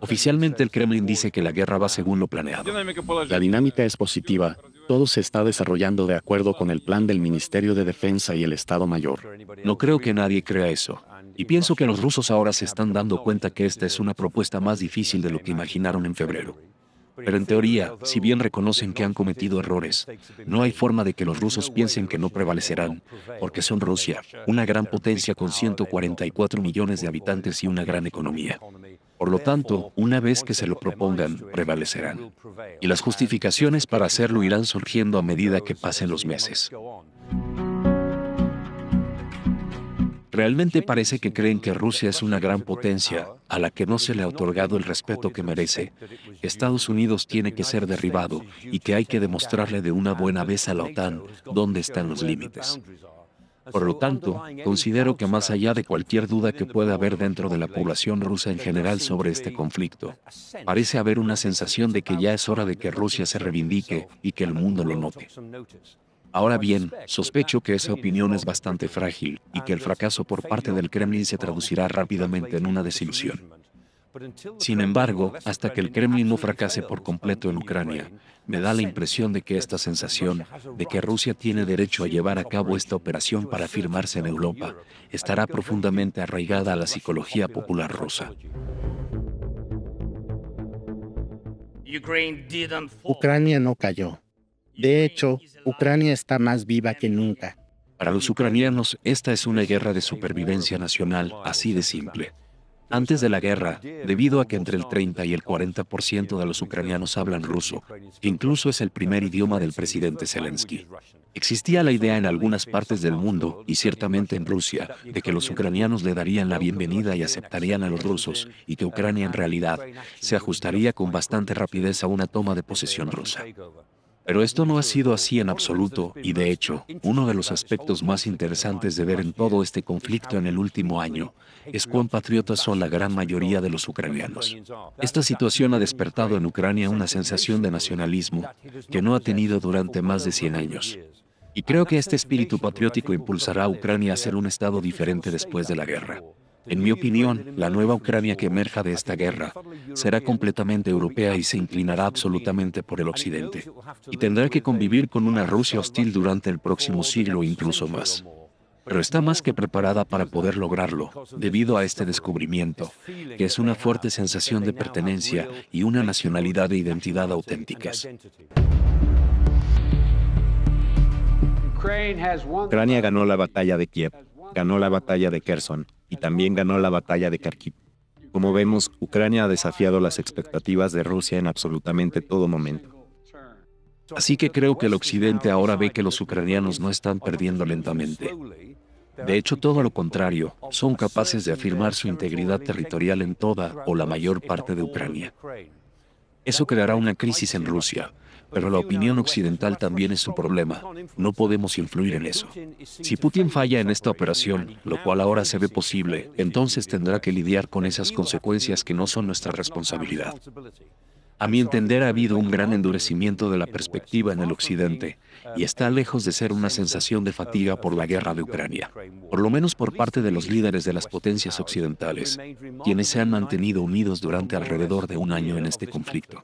Oficialmente el Kremlin dice que la guerra va según lo planeado. La dinámica es positiva. Todo se está desarrollando de acuerdo con el plan del Ministerio de Defensa y el Estado Mayor. No creo que nadie crea eso. Y pienso que los rusos ahora se están dando cuenta que esta es una propuesta más difícil de lo que imaginaron en febrero. Pero en teoría, si bien reconocen que han cometido errores, no hay forma de que los rusos piensen que no prevalecerán, porque son Rusia, una gran potencia con 144 millones de habitantes y una gran economía. Por lo tanto, una vez que se lo propongan, prevalecerán. Y las justificaciones para hacerlo irán surgiendo a medida que pasen los meses. Realmente parece que creen que Rusia es una gran potencia a la que no se le ha otorgado el respeto que merece. Estados Unidos tiene que ser derribado y que hay que demostrarle de una buena vez a la OTAN dónde están los límites. Por lo tanto, considero que más allá de cualquier duda que pueda haber dentro de la población rusa en general sobre este conflicto, parece haber una sensación de que ya es hora de que Rusia se reivindique y que el mundo lo note. Ahora bien, sospecho que esa opinión es bastante frágil y que el fracaso por parte del Kremlin se traducirá rápidamente en una desilusión. Sin embargo, hasta que el Kremlin no fracase por completo en Ucrania, me da la impresión de que esta sensación de que Rusia tiene derecho a llevar a cabo esta operación para firmarse en Europa estará profundamente arraigada a la psicología popular rusa. Ucrania no cayó. De hecho, Ucrania está más viva que nunca. Para los ucranianos, esta es una guerra de supervivencia nacional así de simple. Antes de la guerra, debido a que entre el 30 y el 40% de los ucranianos hablan ruso, incluso es el primer idioma del presidente Zelensky. Existía la idea en algunas partes del mundo, y ciertamente en Rusia, de que los ucranianos le darían la bienvenida y aceptarían a los rusos, y que Ucrania en realidad se ajustaría con bastante rapidez a una toma de posesión rusa. Pero esto no ha sido así en absoluto y de hecho, uno de los aspectos más interesantes de ver en todo este conflicto en el último año es cuán patriotas son la gran mayoría de los ucranianos. Esta situación ha despertado en Ucrania una sensación de nacionalismo que no ha tenido durante más de 100 años. Y creo que este espíritu patriótico impulsará a Ucrania a ser un Estado diferente después de la guerra. En mi opinión, la nueva Ucrania que emerja de esta guerra será completamente europea y se inclinará absolutamente por el Occidente. Y tendrá que convivir con una Rusia hostil durante el próximo siglo incluso más pero está más que preparada para poder lograrlo, debido a este descubrimiento, que es una fuerte sensación de pertenencia y una nacionalidad e identidad auténticas. Ucrania ganó la batalla de Kiev ganó la batalla de Kherson y también ganó la batalla de Kharkiv. Como vemos, Ucrania ha desafiado las expectativas de Rusia en absolutamente todo momento. Así que creo que el Occidente ahora ve que los ucranianos no están perdiendo lentamente. De hecho, todo lo contrario, son capaces de afirmar su integridad territorial en toda o la mayor parte de Ucrania. Eso creará una crisis en Rusia, pero la opinión occidental también es un problema. No podemos influir en eso. Si Putin falla en esta operación, lo cual ahora se ve posible, entonces tendrá que lidiar con esas consecuencias que no son nuestra responsabilidad. A mi entender ha habido un gran endurecimiento de la perspectiva en el Occidente y está lejos de ser una sensación de fatiga por la guerra de Ucrania, por lo menos por parte de los líderes de las potencias occidentales, quienes se han mantenido unidos durante alrededor de un año en este conflicto.